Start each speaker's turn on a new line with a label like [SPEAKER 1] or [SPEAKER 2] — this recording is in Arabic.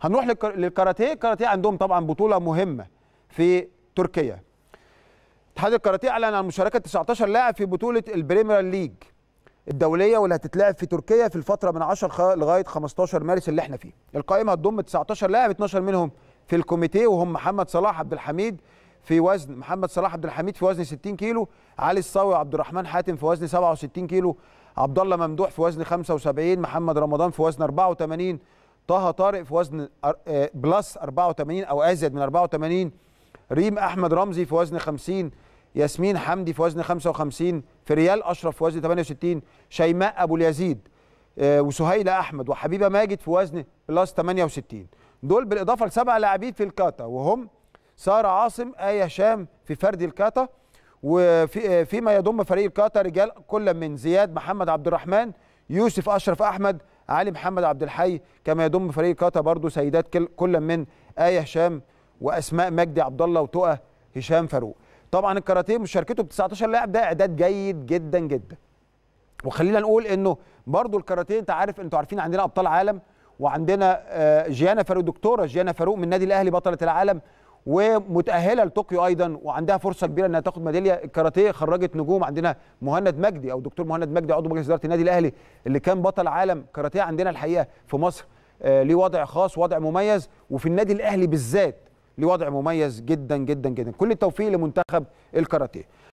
[SPEAKER 1] هنروح للكاراتيه الكاراتيه عندهم طبعا بطوله مهمه في تركيا اتحاد الكاراتيه اعلن عن مشاركه 19 لاعب في بطوله البريمير ليج الدوليه واللي هتتلعب في تركيا في الفتره من 10 لغايه 15 مارس اللي احنا فيه القائمه هتضم 19 لاعب 12 منهم في الكوميتي وهم محمد صلاح عبد الحميد في وزن محمد صلاح عبد الحميد في وزن 60 كيلو علي الصاوي عبد الرحمن حاتم في وزن 67 كيلو عبد الله ممدوح في وزن 75 محمد رمضان في وزن 84 طه طارق في وزن آه، بلس 84 او ازيد من 84 ريم احمد رمزي في وزن 50 ياسمين حمدي في وزن 55 في ريال اشرف في وزن 68 شيماء ابو اليزيد آه، وسهيله احمد وحبيبه ماجد في وزن بلس 68 دول بالاضافه لسبع لاعبين في الكاتا وهم ساره عاصم ايه هشام في فرد الكاتا وفيما آه، يضم فريق الكاتا رجال كل من زياد محمد عبد الرحمن يوسف اشرف احمد علي محمد عبد الحي كما يضم فريق كاتا برضو سيدات كل من آية هشام وأسماء مجدي عبد الله وتقى هشام فاروق طبعا الكاراتيه مشاركته ب 19 لاعب ده اعداد جيد جدا جدا وخلينا نقول انه برضو الكاراتيه انت عارف انتوا عارفين عندنا ابطال عالم وعندنا آه، جيانا فاروق دكتوره جيانا فاروق من النادي الاهلي بطله العالم ومتاهله لطوكيو ايضا وعندها فرصه كبيره انها تاخد ميداليه الكاراتيه خرجت نجوم عندنا مهند مجدي او دكتور مهند مجدي عضو مجلس اداره النادي الاهلي اللي كان بطل عالم كاراتيه عندنا الحقيقه في مصر آه ليه وضع خاص وضع مميز وفي النادي الاهلي بالذات ليه وضع مميز جدا جدا جدا كل التوفيق لمنتخب الكاراتيه